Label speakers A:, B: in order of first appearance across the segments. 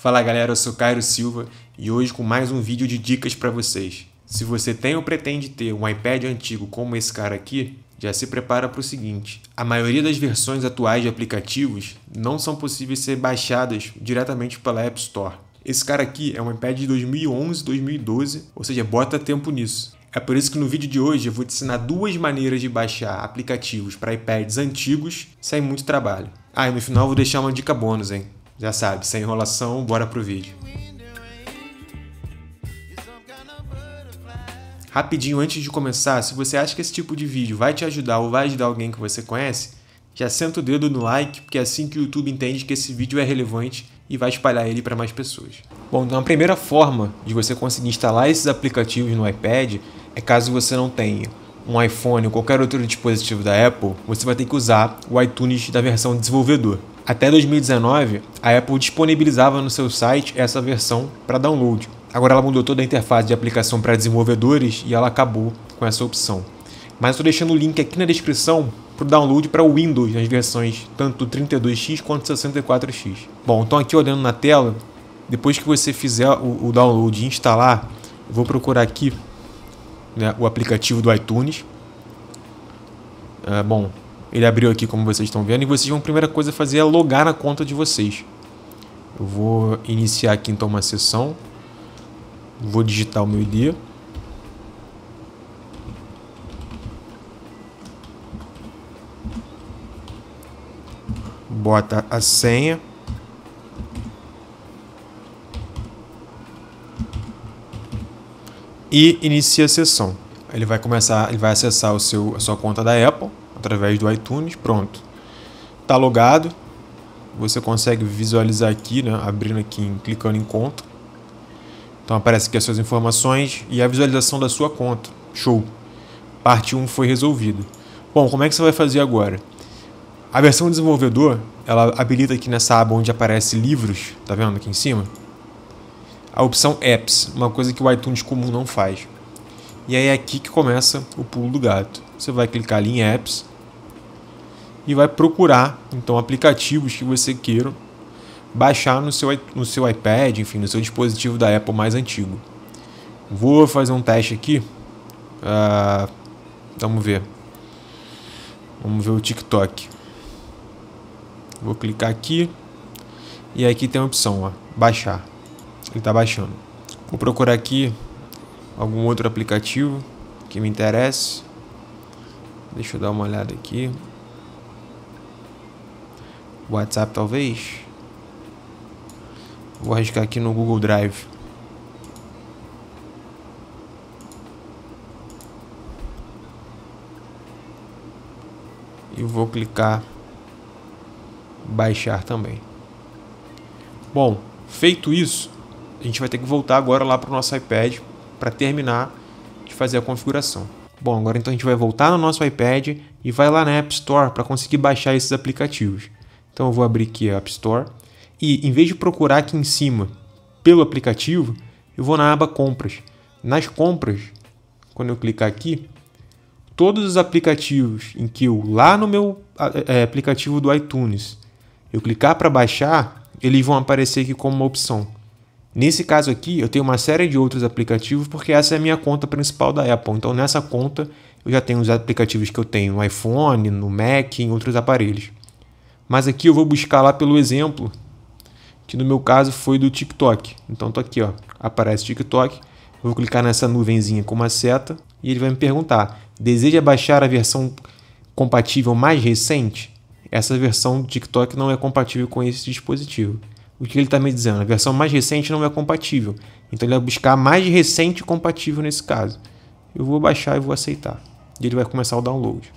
A: Fala galera, eu sou Cairo Silva e hoje com mais um vídeo de dicas para vocês. Se você tem ou pretende ter um iPad antigo como esse cara aqui, já se prepara para o seguinte: a maioria das versões atuais de aplicativos não são possíveis ser baixadas diretamente pela App Store. Esse cara aqui é um iPad de 2011, 2012, ou seja, bota tempo nisso. É por isso que no vídeo de hoje eu vou te ensinar duas maneiras de baixar aplicativos para iPads antigos sem muito trabalho. Ah, e no final eu vou deixar uma dica bônus, hein? Já sabe, sem enrolação, bora pro vídeo. Rapidinho, antes de começar, se você acha que esse tipo de vídeo vai te ajudar ou vai ajudar alguém que você conhece, já senta o dedo no like, porque é assim que o YouTube entende que esse vídeo é relevante e vai espalhar ele para mais pessoas. Bom, então a primeira forma de você conseguir instalar esses aplicativos no iPad é caso você não tenha um iPhone ou qualquer outro dispositivo da Apple, você vai ter que usar o iTunes da versão desenvolvedor. Até 2019, a Apple disponibilizava no seu site essa versão para download. Agora ela mudou toda a interface de aplicação para desenvolvedores e ela acabou com essa opção. Mas estou deixando o link aqui na descrição para o download para o Windows nas versões tanto 32x quanto 64x. Bom, então aqui olhando na tela, depois que você fizer o, o download e instalar, vou procurar aqui né, o aplicativo do iTunes. É, bom, ele abriu aqui, como vocês estão vendo, e vocês vão, a primeira coisa a fazer é logar na conta de vocês. Eu vou iniciar aqui então uma sessão. Vou digitar o meu ID. Bota a senha. E inicia a sessão. Ele vai começar, ele vai acessar o seu, a sua conta da Apple através do iTunes, pronto. Está logado, você consegue visualizar aqui, né, abrindo aqui, clicando em conta. Então aparece aqui as suas informações e a visualização da sua conta. Show! Parte 1 foi resolvida. Bom, como é que você vai fazer agora? A versão desenvolvedor, ela habilita aqui nessa aba onde aparece livros, tá vendo aqui em cima? A opção apps, uma coisa que o iTunes comum não faz. E aí é aqui que começa o pulo do gato. Você vai clicar ali em apps e vai procurar então aplicativos que você queira baixar no seu, no seu iPad, enfim, no seu dispositivo da Apple mais antigo. Vou fazer um teste aqui. Uh, vamos ver. Vamos ver o TikTok. Vou clicar aqui. E aqui tem a opção, ó, baixar. Ele está baixando. Vou procurar aqui algum outro aplicativo que me interesse. Deixa eu dar uma olhada aqui. WhatsApp talvez. Vou arriscar aqui no Google Drive. E vou clicar baixar também. Bom, feito isso, a gente vai ter que voltar agora lá para o nosso iPad para terminar de fazer a configuração. Bom, agora então a gente vai voltar no nosso iPad e vai lá na App Store para conseguir baixar esses aplicativos. Então eu vou abrir aqui a App Store e em vez de procurar aqui em cima pelo aplicativo, eu vou na aba compras. Nas compras, quando eu clicar aqui, todos os aplicativos em que eu lá no meu é, aplicativo do iTunes eu clicar para baixar, eles vão aparecer aqui como uma opção. Nesse caso aqui, eu tenho uma série de outros aplicativos porque essa é a minha conta principal da Apple. Então nessa conta eu já tenho os aplicativos que eu tenho no iPhone, no Mac, e em outros aparelhos. Mas aqui eu vou buscar lá pelo exemplo, que no meu caso foi do TikTok. Então tô aqui, ó, aparece TikTok. Eu vou clicar nessa nuvenzinha com uma seta e ele vai me perguntar: deseja baixar a versão compatível mais recente? Essa versão do TikTok não é compatível com esse dispositivo. O que ele está me dizendo? A versão mais recente não é compatível. Então ele vai buscar a mais recente compatível nesse caso. Eu vou baixar e vou aceitar. E ele vai começar o download.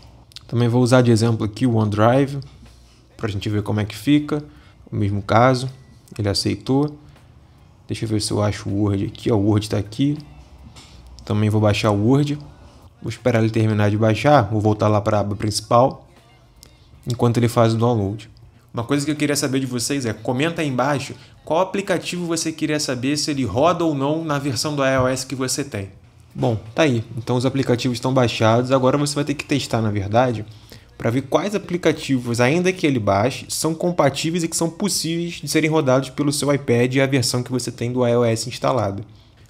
A: Também vou usar de exemplo aqui o OneDrive para a gente ver como é que fica. O mesmo caso, ele aceitou. Deixa eu ver se eu acho o Word aqui. o Word está aqui. Também vou baixar o Word. Vou esperar ele terminar de baixar. Vou voltar lá para a aba principal. Enquanto ele faz o download. Uma coisa que eu queria saber de vocês é, comenta aí embaixo qual aplicativo você queria saber se ele roda ou não na versão do iOS que você tem. Bom, tá aí. Então os aplicativos estão baixados. Agora você vai ter que testar, na verdade, para ver quais aplicativos, ainda que ele baixe, são compatíveis e que são possíveis de serem rodados pelo seu iPad e a versão que você tem do iOS instalado.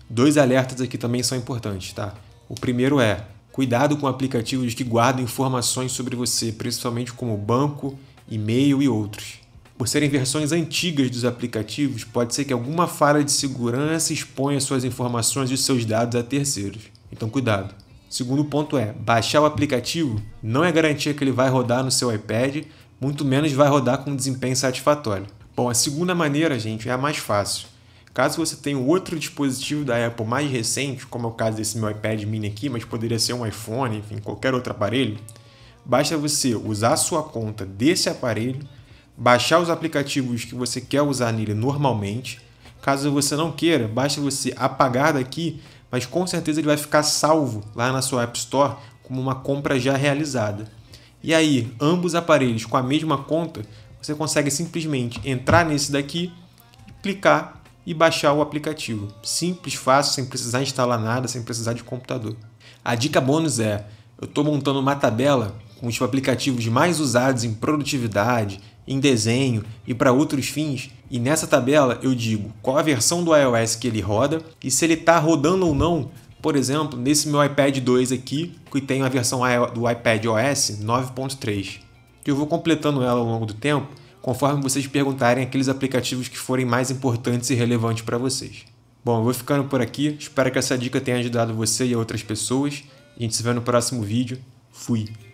A: Dois alertas aqui também são importantes, tá? O primeiro é: cuidado com aplicativos que guardam informações sobre você, principalmente como banco, e-mail e outros. Por serem versões antigas dos aplicativos, pode ser que alguma falha de segurança exponha suas informações e seus dados a terceiros. Então, cuidado. Segundo ponto é, baixar o aplicativo não é garantia que ele vai rodar no seu iPad, muito menos vai rodar com um desempenho satisfatório. Bom, a segunda maneira, gente, é a mais fácil. Caso você tenha outro dispositivo da Apple mais recente, como é o caso desse meu iPad mini aqui, mas poderia ser um iPhone, enfim, qualquer outro aparelho, basta você usar a sua conta desse aparelho, baixar os aplicativos que você quer usar nele normalmente. Caso você não queira, basta você apagar daqui mas com certeza ele vai ficar salvo lá na sua App Store como uma compra já realizada. E aí, ambos aparelhos com a mesma conta, você consegue simplesmente entrar nesse daqui, clicar e baixar o aplicativo. Simples, fácil, sem precisar instalar nada, sem precisar de computador. A dica bônus é: eu estou montando uma tabela com os aplicativos mais usados em produtividade, em desenho e para outros fins. E nessa tabela eu digo qual a versão do iOS que ele roda e se ele está rodando ou não. Por exemplo, nesse meu iPad 2 aqui, que tem a versão do iPad OS 9.3. Eu vou completando ela ao longo do tempo, conforme vocês perguntarem aqueles aplicativos que forem mais importantes e relevantes para vocês. Bom, eu vou ficando por aqui. Espero que essa dica tenha ajudado você e outras pessoas. A gente se vê no próximo vídeo. Fui!